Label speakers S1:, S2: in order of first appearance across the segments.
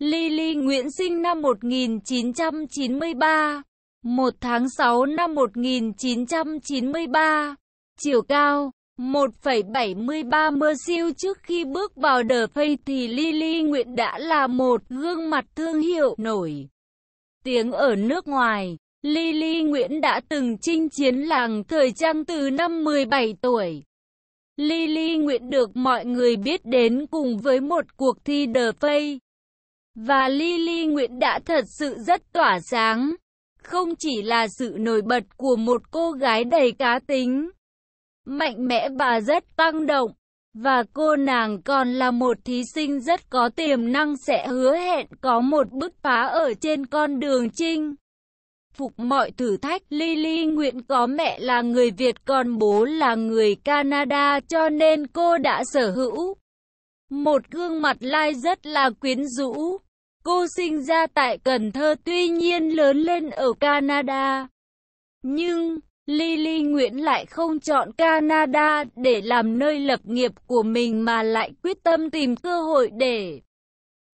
S1: Lily Nguyễn sinh năm 1993, 1 tháng 6 năm 1993, chiều cao 1,73 mơ siêu trước khi bước vào The Face thì Lily Nguyễn đã là một gương mặt thương hiệu nổi. Tiếng ở nước ngoài, Lily Nguyễn đã từng chinh chiến làng thời trang từ năm 17 tuổi. Lily Nguyễn được mọi người biết đến cùng với một cuộc thi The Face. Và Lily Nguyễn đã thật sự rất tỏa sáng, không chỉ là sự nổi bật của một cô gái đầy cá tính, mạnh mẽ và rất tăng động, và cô nàng còn là một thí sinh rất có tiềm năng sẽ hứa hẹn có một bước phá ở trên con đường chinh. Phục mọi thử thách, Lily Nguyễn có mẹ là người Việt còn bố là người Canada cho nên cô đã sở hữu một gương mặt lai rất là quyến rũ. Cô sinh ra tại Cần Thơ tuy nhiên lớn lên ở Canada. Nhưng, Lily Nguyễn lại không chọn Canada để làm nơi lập nghiệp của mình mà lại quyết tâm tìm cơ hội để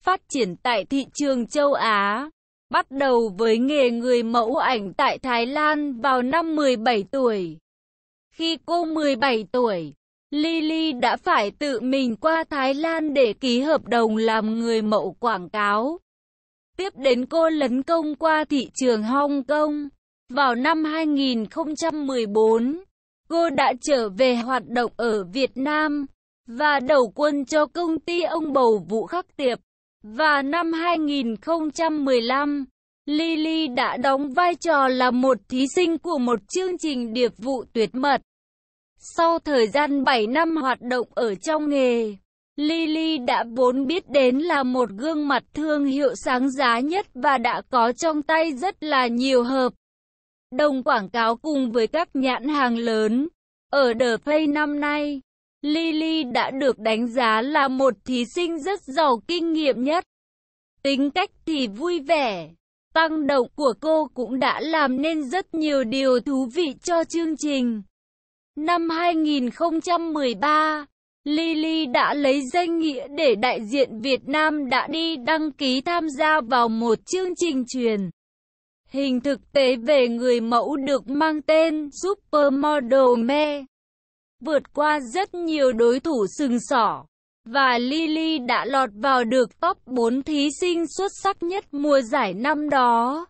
S1: phát triển tại thị trường châu Á. Bắt đầu với nghề người mẫu ảnh tại Thái Lan vào năm 17 tuổi. Khi cô 17 tuổi, Lily đã phải tự mình qua Thái Lan để ký hợp đồng làm người mẫu quảng cáo. Tiếp đến cô lấn công qua thị trường Hong Kong. Vào năm 2014, cô đã trở về hoạt động ở Việt Nam và đầu quân cho công ty ông bầu Vũ Khắc Tiệp. Và năm 2015, Lily đã đóng vai trò là một thí sinh của một chương trình điệp vụ tuyệt mật. Sau thời gian 7 năm hoạt động ở trong nghề, Lily đã vốn biết đến là một gương mặt thương hiệu sáng giá nhất và đã có trong tay rất là nhiều hợp đồng quảng cáo cùng với các nhãn hàng lớn. Ở The Play năm nay, Lily đã được đánh giá là một thí sinh rất giàu kinh nghiệm nhất. Tính cách thì vui vẻ, tăng động của cô cũng đã làm nên rất nhiều điều thú vị cho chương trình. Năm 2013 Lily đã lấy danh nghĩa để đại diện Việt Nam đã đi đăng ký tham gia vào một chương trình truyền hình thực tế về người mẫu được mang tên Supermodel Me. Vượt qua rất nhiều đối thủ sừng sỏ, và Lily đã lọt vào được top 4 thí sinh xuất sắc nhất mùa giải năm đó.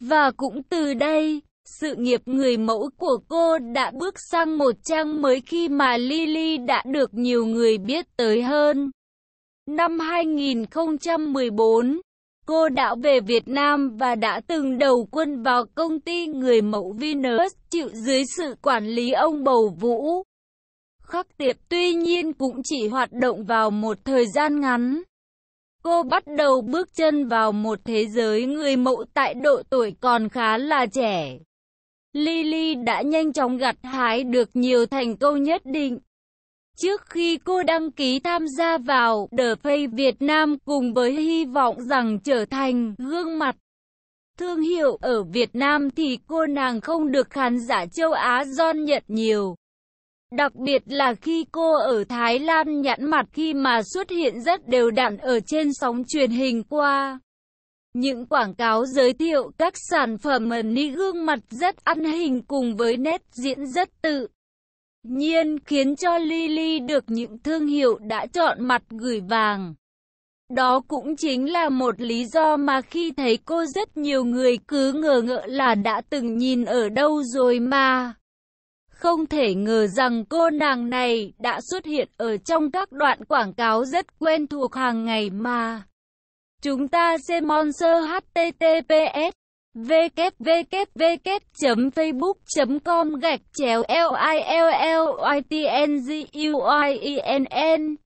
S1: Và cũng từ đây, sự nghiệp người mẫu của cô đã bước sang một trang mới khi mà Lily đã được nhiều người biết tới hơn. Năm 2014, cô đã về Việt Nam và đã từng đầu quân vào công ty người mẫu Venus chịu dưới sự quản lý ông Bầu Vũ. Khắc tiệp tuy nhiên cũng chỉ hoạt động vào một thời gian ngắn. Cô bắt đầu bước chân vào một thế giới người mẫu tại độ tuổi còn khá là trẻ. Lily đã nhanh chóng gặt hái được nhiều thành công nhất định. Trước khi cô đăng ký tham gia vào The Face Việt Nam cùng với hy vọng rằng trở thành gương mặt thương hiệu ở Việt Nam thì cô nàng không được khán giả châu Á giòn nhận nhiều. Đặc biệt là khi cô ở Thái Lan nhãn mặt khi mà xuất hiện rất đều đặn ở trên sóng truyền hình qua những quảng cáo giới thiệu các sản phẩm ẩn ni gương mặt rất ăn hình cùng với nét diễn rất tự nhiên khiến cho Lily được những thương hiệu đã chọn mặt gửi vàng. Đó cũng chính là một lý do mà khi thấy cô rất nhiều người cứ ngờ ngỡ là đã từng nhìn ở đâu rồi mà. Không thể ngờ rằng cô nàng này đã xuất hiện ở trong các đoạn quảng cáo rất quen thuộc hàng ngày mà. Chúng ta sẽ sponsor https www.facebook.com gạch chéo n